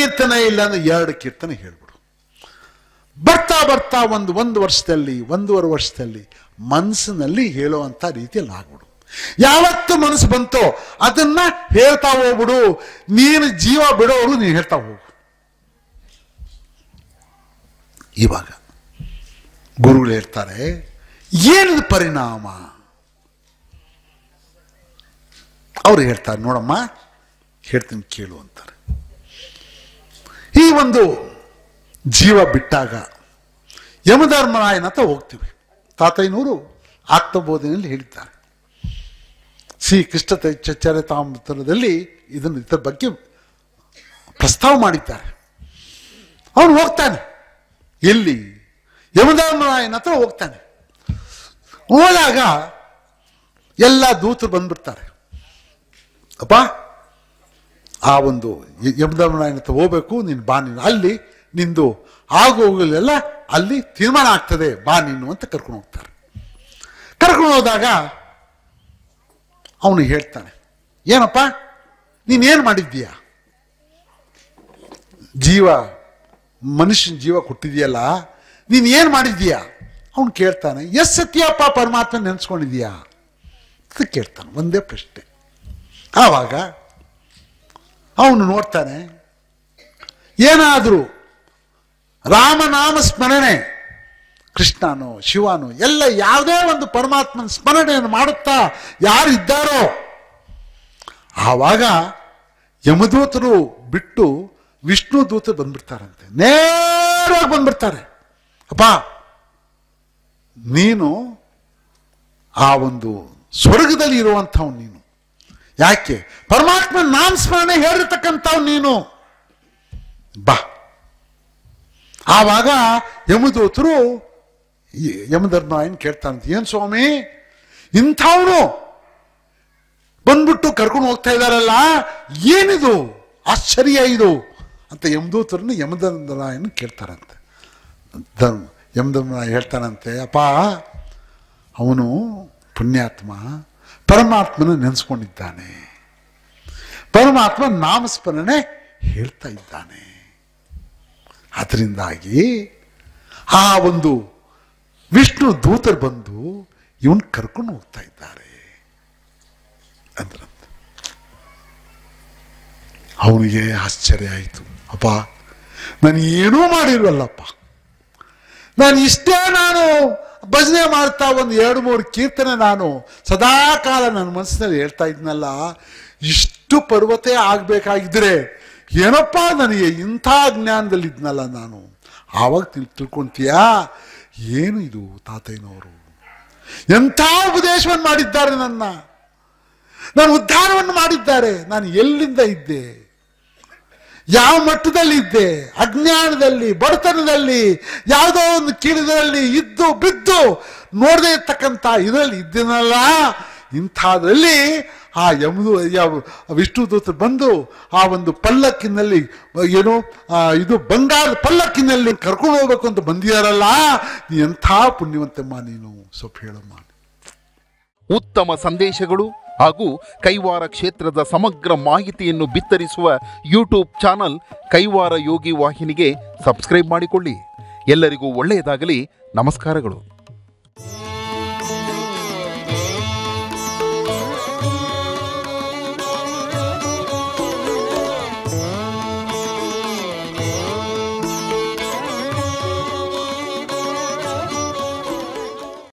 ಕೀರ್ತನೆ ಇಲ್ಲ ಅಂದ್ರೆ ಎರಡು ಕೀರ್ತನೆ ಹೇಳ್ಬಿಡು ಬರ್ತಾ ಬರ್ತಾ ಒಂದು ಒಂದು ವರ್ಷದಲ್ಲಿ ಒಂದೂವರೆ ವರ್ಷದಲ್ಲಿ ಮನಸ್ಸಿನಲ್ಲಿ ಹೇಳುವಂತ ರೀತಿಯಲ್ಲಿ ಆಗ್ಬಿಡು ಯಾವತ್ತು ಮನಸ್ಸು ಬಂತೋ ಅದನ್ನ ಹೇಳ್ತಾ ಹೋಗ್ಬಿಡು ನೀನು ಜೀವ ಬಿಡೋರು ನೀನು ಹೇಳ್ತಾ ಹೋಗು ಇವಾಗ ಗುರುಗಳು ಹೇಳ್ತಾರೆ ಏನದು ಪರಿಣಾಮ ಅವ್ರು ಹೇಳ್ತಾರೆ ನೋಡಮ್ಮ ಹೇಳ್ತೀನಿ ಕೇಳು ಅಂತಾರೆ ಒಂದು ಜೀವ ಬಿಟ್ಟಾಗ ಯಮಧರ್ಮರಾಯನ ಹತ್ರ ಹೋಗ್ತೀವಿ ತಾತಯ್ಯನೂರು ಆಕ್ತಬೋಧನೆಯಲ್ಲಿ ಹೇಳಿದ್ದಾರೆ ಶ್ರೀ ಕೃಷ್ಣ ಚರಿತಾಮೃತದಲ್ಲಿ ಇದನ್ನು ಇದರ ಬಗ್ಗೆ ಪ್ರಸ್ತಾವ ಮಾಡಿದ್ದಾರೆ ಅವನು ಹೋಗ್ತಾನೆ ಎಲ್ಲಿ ಯಮಧರ್ಮರಾಯನ ಹತ್ರ ಹೋಗ್ತಾನೆ ಹೋದಾಗ ಎಲ್ಲ ದೂತರು ಬಂದ್ಬಿಡ್ತಾರೆ ಅಪ್ಪ ಆ ಒಂದು ಯಮಧರ್ಮನಾಯನತ್ರ ಹೋಗ್ಬೇಕು ನೀನು ಬಾ ನೀನು ಅಲ್ಲಿ ನಿಂದು ಆಗೋಗಲೆಲ್ಲ ಅಲ್ಲಿ ತೀರ್ಮಾನ ಆಗ್ತದೆ ಬಾ ನೀನು ಅಂತ ಕರ್ಕೊಂಡು ಹೋಗ್ತಾರೆ ಕರ್ಕೊಂಡು ಹೋದಾಗ ಅವನು ಹೇಳ್ತಾನೆ ಏನಪ್ಪ ನೀನೇನು ಮಾಡಿದ್ದೀಯ ಜೀವ ಮನುಷ್ಯನ ಜೀವ ಕೊಟ್ಟಿದೆಯಲ್ಲ ನೀನು ಏನು ಮಾಡಿದ್ದೀಯಾ ಅವನು ಕೇಳ್ತಾನೆ ಎಸ್ ಸತ್ಯಪ್ಪ ಪರಮಾತ್ಮ ನೆನೆಸ್ಕೊಂಡಿದ್ಯಾ ಅಂತ ಕೇಳ್ತಾನೆ ಒಂದೇ ಪ್ರಶ್ನೆ ಆವಾಗ ಅವನು ನೋಡ್ತಾನೆ ಏನಾದರೂ ರಾಮನಾಮ ಸ್ಮರಣೆ ಕೃಷ್ಣನು ಶಿವನು ಎಲ್ಲ ಯಾವುದೇ ಒಂದು ಪರಮಾತ್ಮನ ಸ್ಮರಣೆಯನ್ನು ಮಾಡುತ್ತಾ ಯಾರು ಇದ್ದಾರೋ ಆವಾಗ ಯಮದೂತರು ಬಿಟ್ಟು ವಿಷ್ಣು ದೂತರು ಬಂದ್ಬಿಡ್ತಾರಂತೆ ನೇರವಾಗಿ ಬಂದ್ಬಿಡ್ತಾರೆ ಅಪ್ಪ ನೀನು ಆ ಒಂದು ಸ್ವರ್ಗದಲ್ಲಿ ಇರುವಂಥವ್ನು ನೀನು ಯಾಕೆ ಪರಮಾತ್ಮ ಸ್ಮರಣೆ ಹೇಳಿರ್ತಕ್ಕಂಥವ್ ನೀನು ಬಾ ಆವಾಗ ಯಮದೂತರು ಯಮಧರ್ಮರಾಯನ್ ಕೇಳ್ತಾನಂತೆ ಏನ್ ಸ್ವಾಮಿ ಇಂಥವನು ಬಂದ್ಬಿಟ್ಟು ಕರ್ಕೊಂಡು ಹೋಗ್ತಾ ಇದ್ದಾರಲ್ಲ ಏನಿದು ಆಶ್ಚರ್ಯ ಇದು ಅಂತ ಯಮದೂತರನ್ನು ಯಮಧರ್ಮರಾಯನ್ ಕೇಳ್ತಾರಂತೆ ಧರ್ಮ ಯಮಧರ್ಮರಾಯ ಹೇಳ್ತಾನಂತೆ ಅಪ್ಪ ಅವನು ಪುಣ್ಯಾತ್ಮ ಪರಮಾತ್ಮನ ನೆನೆಸ್ಕೊಂಡಿದ್ದಾನೆ ಪರಮಾತ್ಮ ನಾಮಸ್ಮರಣೆ ಹೇಳ್ತಾ ಇದ್ದಾನೆ ಅದರಿಂದಾಗಿ ಆ ಒಂದು ವಿಷ್ಣು ದೂತರು ಬಂದು ಇವನ್ ಕರ್ಕೊಂಡು ಹೋಗ್ತಾ ಇದ್ದಾರೆ ಅಂದ್ರಂತ ಅವನಿಗೆ ಆಶ್ಚರ್ಯ ಆಯಿತು ಅಪ್ಪ ನಾನು ಏನೂ ಮಾಡಿರಲ್ಲಪ್ಪ ನಾನು ಇಷ್ಟೇ ನಾನು ಭಜನೆ ಮಾಡ್ತಾ ಒಂದು ಎರಡು ಮೂರು ಕೀರ್ತನೆ ನಾನು ಸದಾ ಕಾಲ ನನ್ನ ಮನಸ್ಸಿನಲ್ಲಿ ಹೇಳ್ತಾ ಇದ್ನಲ್ಲ ಇಷ್ಟು ಪರ್ವತೆ ಆಗಬೇಕಾಗಿದ್ರೆ ಏನಪ್ಪ ನನಗೆ ಇಂಥ ಜ್ಞಾನದಲ್ಲಿದ್ನಲ್ಲ ನಾನು ಆವಾಗ ತಿಳ್ಕೊಂತೀಯ ಏನು ಇದು ತಾತಯ್ಯನವರು ಎಂಥ ಉಪದೇಶವನ್ನು ಮಾಡಿದ್ದಾರೆ ನನ್ನ ನಾನು ಉದ್ಧಾರವನ್ನು ಮಾಡಿದ್ದಾರೆ ನಾನು ಎಲ್ಲಿಂದ ಇದ್ದೆ ಯಾವ ಮಟ್ಟದಲ್ಲಿ ಇದ್ದೆ ಅಜ್ಞಾನದಲ್ಲಿ ಬಡತನದಲ್ಲಿ ಯಾವುದೋ ಒಂದು ಕೀಳದಲ್ಲಿ ಇದ್ದು ಬಿದ್ದು ನೋಡದೇ ಇರ್ತಕ್ಕಂಥ ಇದರಲ್ಲಿ ಇದ್ದೀನಲ್ಲ ಇಂಥದ್ರಲ್ಲಿ ಆ ಯಮದು ಯಾವ ವಿಷ್ಣು ದೂತ ಬಂದು ಆ ಒಂದು ಪಲ್ಲಕ್ಕಿನಲ್ಲಿ ಏನು ಇದು ಬಂಗಾರದ ಪಲ್ಲಕ್ಕಿನಲ್ಲಿ ಕರ್ಕೊಂಡು ಹೋಗ್ಬೇಕು ಅಂತ ಬಂದಿದಾರಲ್ಲ ಎಂಥ ಪುಣ್ಯವಂತಮ್ಮ ನೀನು ಸ್ವಲ್ಪ ಹೇಳಮ್ಮ ಉತ್ತಮ ಸಂದೇಶಗಳು ಹಾಗೂ ಕೈವಾರ ಕ್ಷೇತ್ರದ ಸಮಗ್ರ ಮಾಹಿತಿಯನ್ನು ಬಿತ್ತರಿಸುವ ಯೂಟ್ಯೂಬ್ ಚಾನಲ್ ಕೈವಾರ ಯೋಗಿ ವಾಹಿನಿಗೆ ಸಬ್ಸ್ಕ್ರೈಬ್ ಮಾಡಿಕೊಳ್ಳಿ ಎಲ್ಲರಿಗೂ ಒಳ್ಳೆಯದಾಗಲಿ ನಮಸ್ಕಾರಗಳು